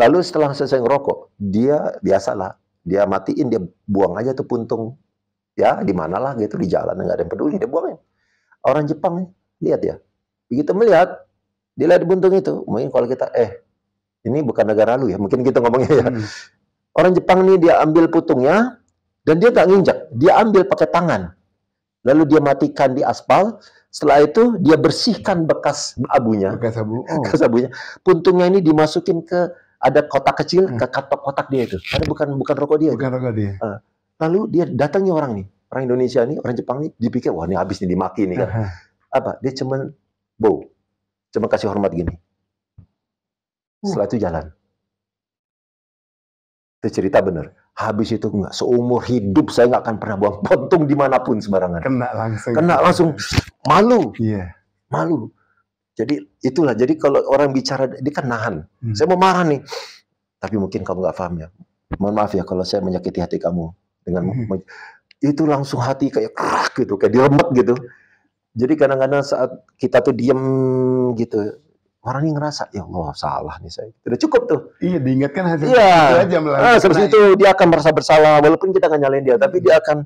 Lalu setelah selesai ngerokok, dia biasalah, dia matiin, dia buang aja tuh puntung. Ya, di manalah gitu, di jalan, nggak ada yang peduli, dia buangin. Orang Jepang, lihat ya. Begitu melihat, dia lihat puntung itu. Mungkin kalau kita, eh, ini bukan negara lu ya, mungkin kita ngomongnya ya. Hmm. Orang Jepang nih dia ambil putungnya, dan dia nggak nginjak, dia ambil pakai tangan. Lalu dia matikan di aspal, setelah itu dia bersihkan bekas abunya. Bekas abu. Oh. Bekas abunya. Puntungnya ini dimasukin ke ada kotak kecil hmm. ke kotak dia itu. Karena bukan bukan rokok dia. Bukan rokok dia. Uh, lalu dia datangnya orang nih, orang Indonesia nih, orang Jepang nih, dipikir wah ini habis nih dimaki nih kan. Apa? Dia cuman bow, cuma kasih hormat gini. Setelah itu jalan. Itu cerita bener. Habis itu enggak, seumur hidup saya enggak akan pernah buang pontung dimanapun sembarangan. Kena langsung. Kena langsung. Malu. Iya. Yeah. Malu. Jadi itulah. Jadi kalau orang bicara dia kan nahan. Hmm. Saya mau marah nih. Tapi mungkin kamu nggak paham ya. Mohon maaf ya kalau saya menyakiti hati kamu dengan hmm. itu langsung hati kayak kerak gitu, kayak dilemet gitu. Jadi kadang-kadang saat kita tuh diem gitu, orang ini ngerasa ya Allah salah nih saya. Sudah cukup tuh. Iya, diingatkan hati iya. aja melalui. Nah, seperti itu ya. dia akan merasa bersalah walaupun kita nggak nyalain dia, tapi hmm. dia akan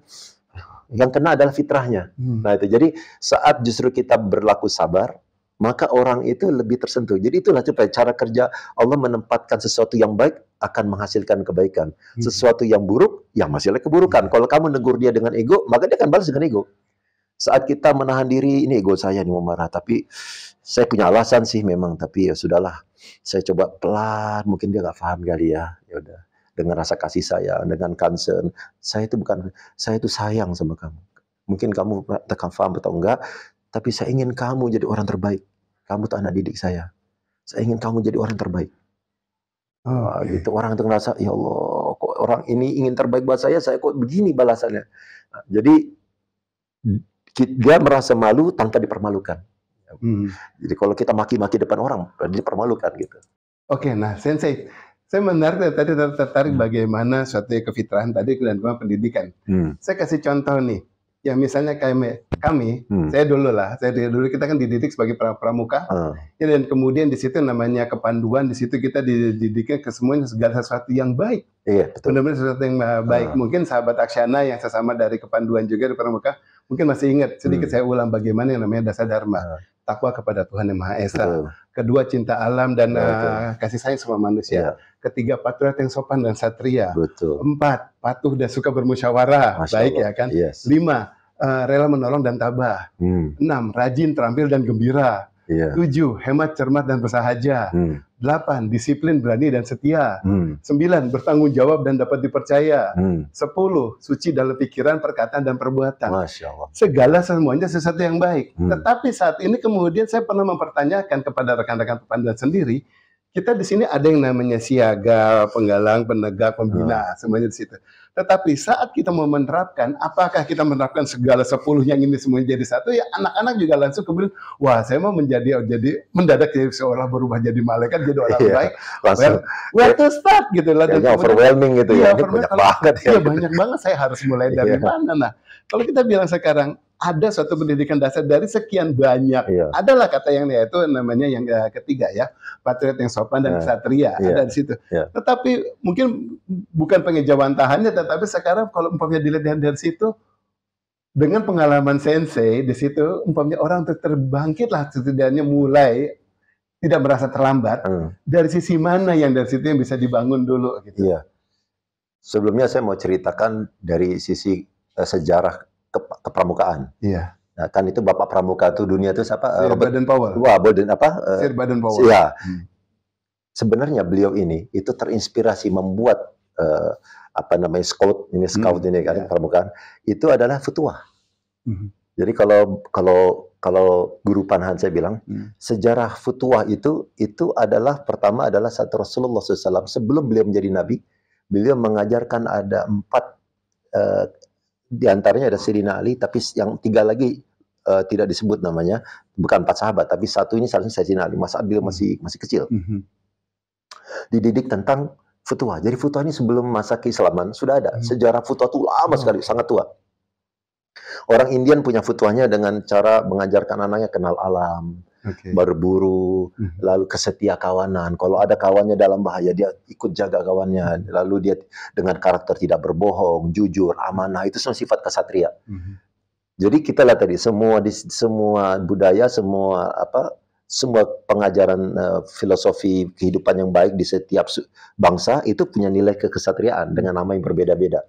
yang kena adalah fitrahnya. Hmm. Nah itu jadi saat justru kita berlaku sabar, maka orang itu lebih tersentuh. Jadi itulah supaya cara kerja Allah menempatkan sesuatu yang baik akan menghasilkan kebaikan. Hmm. Sesuatu yang buruk, yang menghasilkan keburukan. Hmm. Kalau kamu negur dia dengan ego, maka dia akan balas dengan ego. Saat kita menahan diri, ini ego saya nih mau marah, tapi saya punya alasan sih memang, tapi ya sudahlah. Saya coba pelan, mungkin dia nggak paham kali ya. Ya udah, dengan rasa kasih saya dengan concern, saya itu bukan, saya itu sayang sama kamu mungkin kamu paham atau enggak, tapi saya ingin kamu jadi orang terbaik. Kamu tuh anak didik saya. Saya ingin kamu jadi orang terbaik. Oh, ah, okay. gitu orang itu ngerasa ya Allah kok orang ini ingin terbaik buat saya saya kok begini balasannya nah, jadi dia merasa malu tanpa dipermalukan hmm. jadi kalau kita maki-maki depan orang berarti dipermalukan gitu oke okay, nah sensei saya menarik tadi tertarik hmm. bagaimana suatu kefitrahan tadi dan pendidikan hmm. saya kasih contoh nih ya misalnya kami kami hmm. saya dulu lah saya dulu kita kan dididik sebagai pramuka hmm. ya, dan kemudian di situ namanya kepanduan di situ kita dididiknya ke semuanya segala sesuatu yang baik iya betul benar-benar sesuatu yang baik hmm. mungkin sahabat Aksyana yang sesama dari kepanduan juga di pramuka mungkin masih ingat sedikit hmm. saya ulang bagaimana yang namanya dasar dharma hmm. takwa kepada Tuhan yang Maha Esa betul. kedua cinta alam dan betul. uh, kasih sayang semua manusia ya. ketiga patriot yang sopan dan satria betul. empat patuh dan suka bermusyawarah baik ya kan yes. lima uh, rela menolong dan tabah. Hmm. Enam, rajin, terampil dan gembira. Yeah. Tujuh, hemat, cermat dan bersahaja. Hmm. Delapan, disiplin, berani dan setia. Hmm. Sembilan, bertanggung jawab dan dapat dipercaya. Hmm. Sepuluh, suci dalam pikiran, perkataan dan perbuatan. Masya Allah. Segala semuanya sesuatu yang baik. Hmm. Tetapi saat ini kemudian saya pernah mempertanyakan kepada rekan-rekan pepandan sendiri kita di sini ada yang namanya siaga, penggalang, penegak, pembina, hmm. semuanya di situ. Tetapi saat kita mau menerapkan, apakah kita menerapkan segala sepuluh yang ini semuanya jadi satu? Ya anak-anak juga langsung kemudian, wah saya mau menjadi jadi mendadak jadi ya, seolah berubah jadi malaikat, jadi orang yeah, baik. Langsung. Well, where to start gitu lah. Yeah, overwhelming gitu ya. ya banyak banget. Ya, ya gitu. banyak banget. Saya harus mulai dari yeah. mana? Nah, kalau kita bilang sekarang ada suatu pendidikan dasar dari sekian banyak. Iya. Adalah kata yang ya, itu namanya yang eh, ketiga ya, patriot yang sopan dan iya. kesatria iya. ada di situ. Iya. Tetapi mungkin bukan pengejawantahannya, tetapi sekarang kalau umpamanya dilihat dari, dari situ, dengan pengalaman sensei di situ, umpamanya orang terbangkitlah setidaknya mulai tidak merasa terlambat. Hmm. Dari sisi mana yang dari situ yang bisa dibangun dulu? Gitu. Iya. Sebelumnya saya mau ceritakan dari sisi eh, sejarah ke, kepramukaan. Iya. Nah, kan itu Bapak Pramuka itu dunia itu siapa? Eh, Sir Robert Baden Powell. Wah, Baden apa? Eh, Sir Baden Powell. Iya. Hmm. Sebenarnya beliau ini itu terinspirasi membuat uh, apa namanya scout ini hmm. scout hmm. ini kan yeah. pramukaan itu adalah fatwa. Hmm. Jadi kalau kalau kalau guru Panhan saya bilang hmm. sejarah fatwa itu itu adalah pertama adalah saat Rasulullah SAW sebelum beliau menjadi nabi beliau mengajarkan ada empat uh, di antaranya ada Sayyidina Ali, tapi yang tiga lagi uh, tidak disebut namanya, bukan empat sahabat, tapi satu ini seharusnya Sayyidina Ali, Mas beliau hmm. masih masih kecil. Mm -hmm. Dididik tentang futuha. Jadi futuha ini sebelum masa keislaman sudah ada. Hmm. Sejarah futuha itu lama oh. sekali, sangat tua. Orang Indian punya Futuhnya dengan cara mengajarkan anaknya kenal alam, okay. berburu, mhm. lalu kesetia kawanan. Kalau ada kawannya dalam bahaya, dia ikut jaga kawannya. Lalu dia dengan karakter tidak berbohong, jujur, amanah, itu semua sifat kesatria. Mm-hmm. Jadi kita lihat tadi semua di semua budaya, semua apa, semua pengajaran uh, filosofi kehidupan yang baik di setiap bangsa itu punya nilai kekesatriaan dengan nama yang berbeda-beda.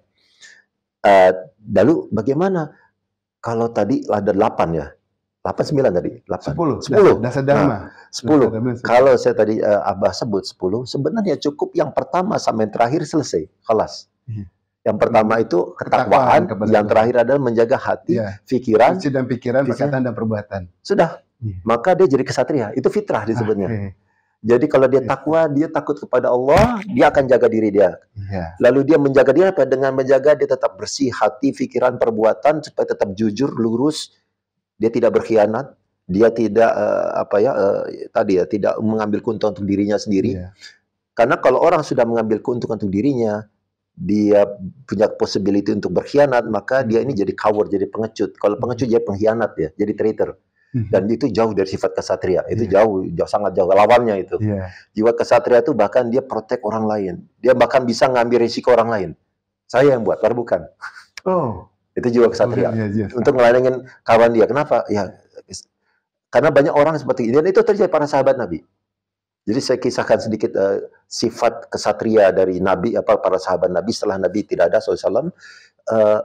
Uh, lalu bagaimana kalau tadi ada delapan ya? 8 sembilan tadi 8 10 10 dasar dharma nah, 10 kalau saya tadi uh, Abah sebut sepuluh, sebenarnya cukup yang pertama sampai yang terakhir selesai kelas iya. yang pertama itu ketakwaan, yang terakhir adalah menjaga hati ya. pikiran dan pikiran perkataan dan perbuatan sudah ya. maka dia jadi kesatria itu fitrah disebutnya ah, iya. Jadi kalau dia iya. takwa, dia takut kepada Allah, dia akan jaga diri dia. Lalu dia menjaga dia apa? Dengan menjaga dia tetap bersih hati, pikiran, perbuatan supaya tetap jujur, lurus, dia tidak berkhianat, dia tidak uh, apa ya uh, tadi ya tidak mengambil keuntungan untuk dirinya sendiri. Yeah. Karena kalau orang sudah mengambil keuntungan untuk dirinya, dia punya possibility untuk berkhianat, maka hmm. dia ini jadi coward, jadi pengecut. Kalau hmm. pengecut jadi pengkhianat ya, jadi traitor. Hmm. Dan itu jauh dari sifat kesatria. Itu yeah. jauh, jauh sangat jauh lawannya itu. Yeah. Jiwa kesatria itu bahkan dia protek orang lain. Dia bahkan bisa ngambil risiko orang lain. Saya yang buat, bukan. Oh itu jiwa kesatria oh, iya, iya. untuk ngelainin kawan dia kenapa ya karena banyak orang seperti ini dan itu terjadi para sahabat Nabi jadi saya kisahkan sedikit uh, sifat kesatria dari Nabi apa para sahabat Nabi setelah Nabi tidak ada SAW uh, eh,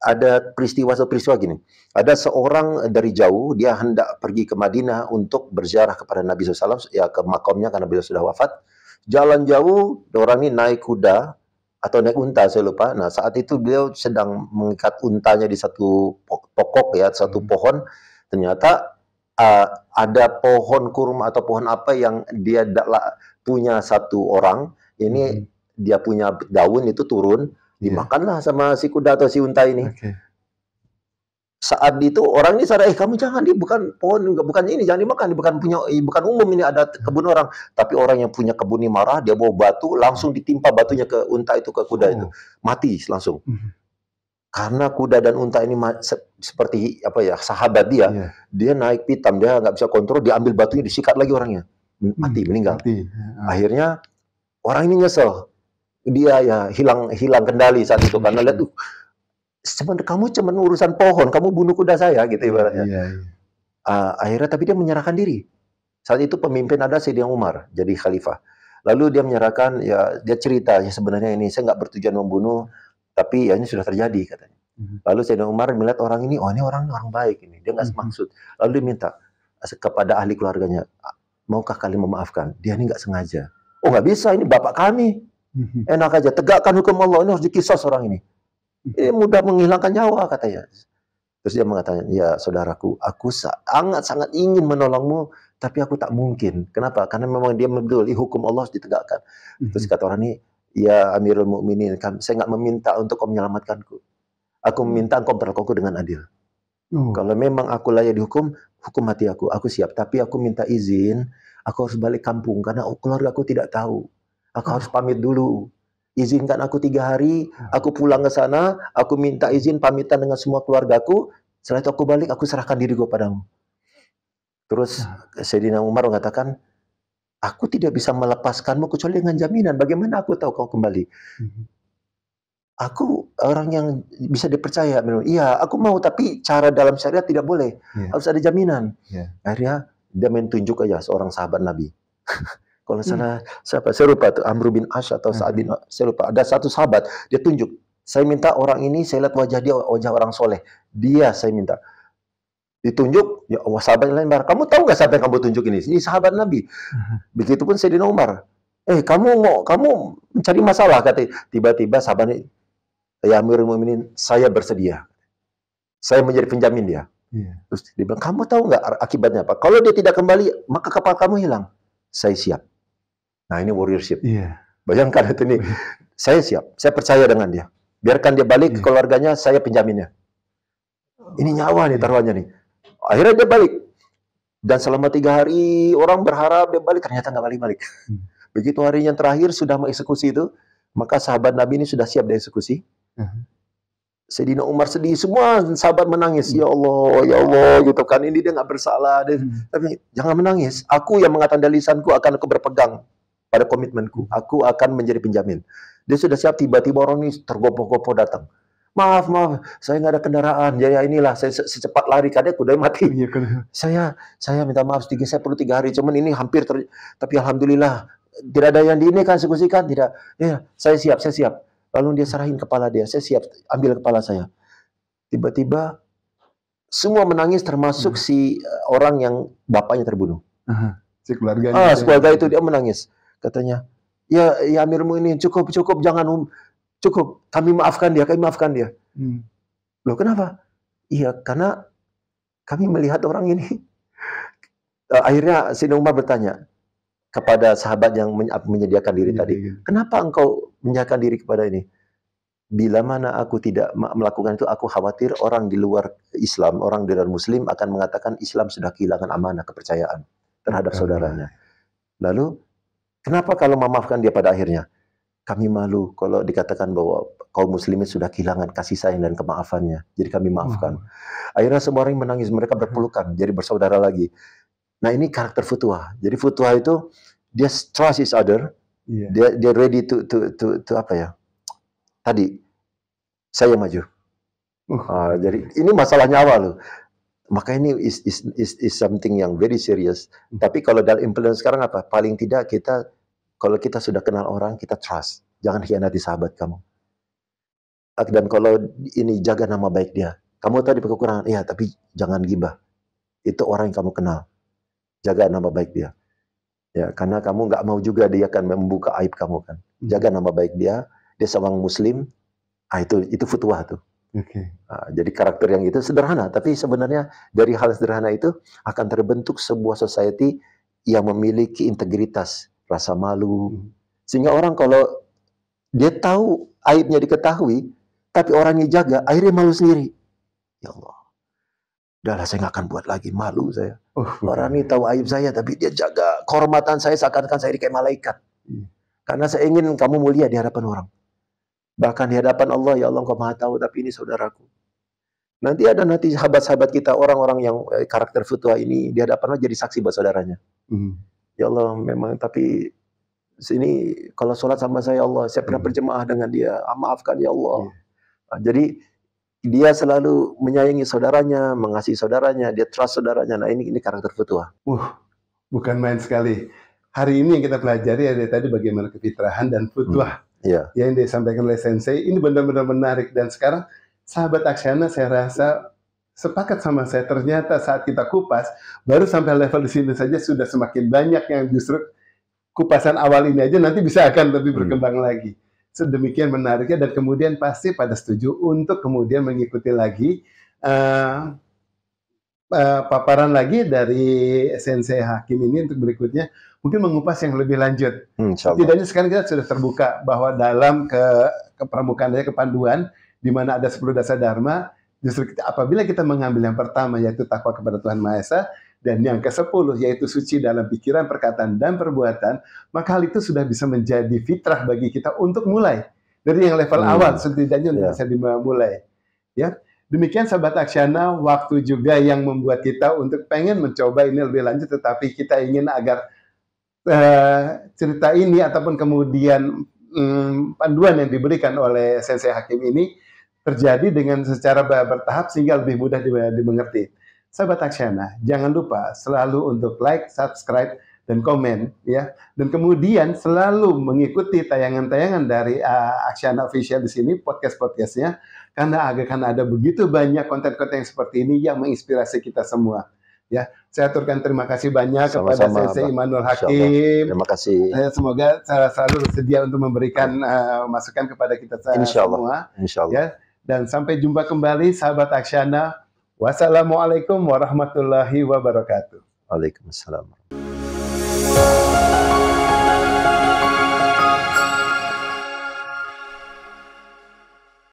ada peristiwa peristiwa gini. Ada seorang dari jauh dia hendak pergi ke Madinah untuk berziarah kepada Nabi SAW ya ke makamnya karena beliau sudah wafat. Jalan jauh orang ini naik kuda atau naik unta saya lupa. Nah saat itu beliau sedang mengikat untanya di satu pokok ya satu hmm. pohon. Ternyata uh, ada pohon kurma atau pohon apa yang dia punya satu orang ini hmm. dia punya daun itu turun iya. dimakanlah sama si kuda atau si unta ini. Okay saat itu orang ini sadar eh kamu jangan di bukan pohon bukan ini jangan dimakan bukan punya bukan umum ini ada kebun orang tapi orang yang punya kebun ini marah dia bawa batu langsung ditimpa batunya ke unta itu ke kuda oh. itu mati langsung hmm. karena kuda dan unta ini se seperti apa ya sahabat dia yeah. dia naik pitam dia nggak bisa kontrol diambil batunya disikat lagi orangnya mhm. mati hmm. meninggal mati. akhirnya orang ini nyesel dia ya hilang hilang kendali saat itu mhm. karena lihat tuh cuman kamu cuman urusan pohon, kamu bunuh kuda saya gitu iya, ibaratnya. Iya, iya. Uh, akhirnya tapi dia menyerahkan diri. Saat itu pemimpin ada Sayyidina Umar jadi khalifah. Lalu dia menyerahkan ya dia cerita ya sebenarnya ini saya nggak bertujuan membunuh tapi ya ini sudah terjadi katanya. Mhm. Lalu Sayyidina Umar melihat orang ini, oh ini orang orang baik ini, dia nggak mhm. maksud. Lalu dia minta kepada ahli keluarganya, ah, maukah kalian memaafkan? Dia ini nggak sengaja. Oh nggak bisa, ini bapak kami. Mhm. Enak aja, tegakkan hukum Allah ini harus dikisos orang ini eh, mudah menghilangkan nyawa katanya. Terus dia mengatakan, ya saudaraku, aku sangat-sangat ingin menolongmu, tapi aku tak mungkin. Kenapa? Karena memang dia betul, hukum Allah harus ditegakkan. Mhm. Terus kata orang ini, ya Amirul Mukminin, saya nggak meminta untuk kau menyelamatkanku. Aku meminta kau berlakuku dengan adil. Oh. Kalau memang aku layak dihukum, hukum hati aku, aku siap. Tapi aku minta izin, aku harus balik kampung karena keluarga aku tidak tahu. Aku ah. harus pamit dulu izinkan aku tiga hari, aku pulang ke sana, aku minta izin pamitan dengan semua keluargaku, setelah itu aku balik, aku serahkan diri diriku padamu. Terus nah. Sayyidina Umar mengatakan, aku tidak bisa melepaskanmu kecuali dengan jaminan, bagaimana aku tahu kau kembali? Mhm. Aku orang yang bisa dipercaya, iya aku mau, tapi cara dalam syariat tidak boleh, yeah. harus ada jaminan. Yeah. Akhirnya dia main tunjuk aja seorang sahabat Nabi. [laughs] Kalau hmm. salah hmm. siapa? Saya lupa tuh Amr bin Ash atau Sa'ad bin hmm. saya lupa. Ada satu sahabat, dia tunjuk. Saya minta orang ini, saya lihat wajah dia wajah orang soleh. Dia saya minta ditunjuk ya Allah sahabat yang lain kamu tahu nggak siapa yang kamu tunjuk ini ini sahabat Nabi [laughs] begitupun saya di nomor eh kamu mau kamu mencari masalah kata tiba-tiba sahabat ini ya Amir Muminin saya bersedia saya menjadi penjamin dia yeah. terus dia bilang kamu tahu nggak akibatnya apa kalau dia tidak kembali maka kapal kamu hilang saya siap Nah ini warriorship. Yeah. Bayangkan itu nih, saya siap, saya percaya dengan dia. Biarkan dia balik yeah. ke keluarganya, saya pinjaminnya. Ini nyawa nih iya. taruhannya nih. Akhirnya dia balik. Dan selama tiga hari orang berharap dia balik, ternyata nggak balik-balik. Hmm. Begitu hari yang terakhir sudah mengeksekusi itu, maka sahabat Nabi ini sudah siap dieksekusi. Uh -huh. Umar sedih, semua sahabat menangis. Hmm. Ya Allah, ya Allah, gitu kan. Ini dia nggak bersalah. Dia, hmm. Tapi jangan menangis. Aku yang mengatakan dari lisanku akan aku berpegang pada komitmenku. Aku akan menjadi penjamin. Dia sudah siap, tiba-tiba orang ini tergopoh-gopoh datang. Maaf, maaf, saya nggak ada kendaraan. Ya, ya inilah, saya secepat lari, kadang ya, kuda mati. Iya, saya, saya minta maaf tiga, saya perlu tiga hari. Cuman ini hampir, ter... tapi Alhamdulillah, tidak ada yang di ini kan, sekusikan, tidak. Ya, ya, saya siap, saya siap. Lalu dia serahin kepala dia, saya siap, ambil kepala saya. Tiba-tiba, semua menangis termasuk hmm. si eh, orang yang bapaknya terbunuh. Uh Si keluarganya. Ah, keluarga itu dia menangis katanya, ya, ya amirmu ini cukup, cukup, jangan um, cukup, kami maafkan dia, kami maafkan dia. Hmm. Loh kenapa? Iya karena kami melihat orang ini. [laughs] Eh, akhirnya Sina Umar bertanya kepada sahabat yang menyediakan diri tadi, kenapa engkau menyediakan diri kepada ini? bila mana aku tidak melakukan itu, aku khawatir orang di luar Islam, orang di luar Muslim akan mengatakan Islam sudah kehilangan amanah kepercayaan terhadap saudaranya. Lalu Kenapa kalau memaafkan dia pada akhirnya? Kami malu kalau dikatakan bahwa kaum muslimin sudah kehilangan kasih sayang dan kemaafannya. Jadi kami maafkan. Oh. Akhirnya semua orang menangis, mereka berpelukan, jadi bersaudara lagi. Nah ini karakter futuah. Jadi futuah itu dia trust each other, iya. dia dia ready to to to, to apa ya? Tadi saya maju. Uh. Uh, jadi ini masalahnya awal loh. Maka ini is, is, is, is something yang very serious. Hmm. Tapi kalau dalam implement sekarang apa? Paling tidak kita, kalau kita sudah kenal orang, kita trust. Jangan hianati sahabat kamu. Ah, dan kalau ini jaga nama baik dia. Kamu tadi kekurangan, iya tapi jangan gibah. Itu orang yang kamu kenal. Jaga nama baik dia. Ya, karena kamu nggak mau juga dia akan membuka aib kamu kan. Hmm. Jaga nama baik dia. Dia seorang muslim. Ah itu itu futwa tuh. Okay. Nah, jadi karakter yang itu sederhana, tapi sebenarnya dari hal sederhana itu akan terbentuk sebuah society yang memiliki integritas, rasa malu, hmm. sehingga orang kalau dia tahu aibnya diketahui, tapi orangnya jaga, akhirnya malu sendiri. Ya Allah, udahlah saya nggak akan buat lagi malu saya. Uh, orang ini tahu aib saya, tapi dia jaga kehormatan saya seakan-akan saya kayak malaikat. Hmm. Karena saya ingin kamu mulia di hadapan orang. Bahkan di hadapan Allah, ya Allah engkau maha tahu, tapi ini saudaraku. Nanti ada nanti sahabat-sahabat kita, orang-orang yang eh, karakter futua ini di hadapan Allah jadi saksi buat saudaranya. Mm. Ya Allah memang, tapi sini kalau sholat sama saya Allah, saya pernah mm. berjemaah dengan dia, ah, maafkan ya Allah. Yeah. Nah, jadi dia selalu menyayangi saudaranya, mengasihi saudaranya, dia trust saudaranya. Nah ini ini karakter futua. Uh, bukan main sekali. Hari ini yang kita pelajari ada tadi bagaimana kefitrahan dan futuah. Hmm yeah. yang disampaikan oleh Sensei ini benar-benar menarik dan sekarang sahabat Aksana saya rasa sepakat sama saya ternyata saat kita kupas baru sampai level di sini saja sudah semakin banyak yang justru kupasan awal ini aja nanti bisa akan lebih hmm. berkembang hmm. lagi sedemikian menariknya dan kemudian pasti pada setuju untuk kemudian mengikuti lagi uh, uh, paparan lagi dari Sensei Hakim ini untuk berikutnya mungkin mengupas yang lebih lanjut. Hmm, Tidaknya sekarang kita sudah terbuka bahwa dalam ke, ke dari kepanduan di mana ada 10 dasar dharma, justru kita, apabila kita mengambil yang pertama yaitu takwa kepada Tuhan Maha Esa dan yang ke-10 yaitu suci dalam pikiran, perkataan dan perbuatan, maka hal itu sudah bisa menjadi fitrah bagi kita untuk mulai dari yang level hmm. awal setidaknya untuk yeah. bisa dimulai. Ya. Demikian sahabat Aksyana, waktu juga yang membuat kita untuk pengen mencoba ini lebih lanjut, tetapi kita ingin agar Eh, cerita ini ataupun kemudian hmm, panduan yang diberikan oleh Sensei Hakim ini terjadi dengan secara bertahap sehingga lebih mudah dimengerti. Sahabat Aksyana, jangan lupa selalu untuk like, subscribe, dan komen ya. Dan kemudian selalu mengikuti tayangan-tayangan dari uh, eh, Aksyana Official di sini, podcast-podcastnya, karena akan ada begitu banyak konten-konten seperti ini yang menginspirasi kita semua. Ya, saya aturkan terima kasih banyak Sama -sama, kepada Sensei Immanuel Hakim. Terima kasih. Eh, semoga saya selalu sedia untuk memberikan uh, masukan kepada kita Insya Allah. semua. Insya Allah. Ya, dan sampai jumpa kembali sahabat Aksyana. Wassalamualaikum warahmatullahi wabarakatuh. Waalaikumsalam.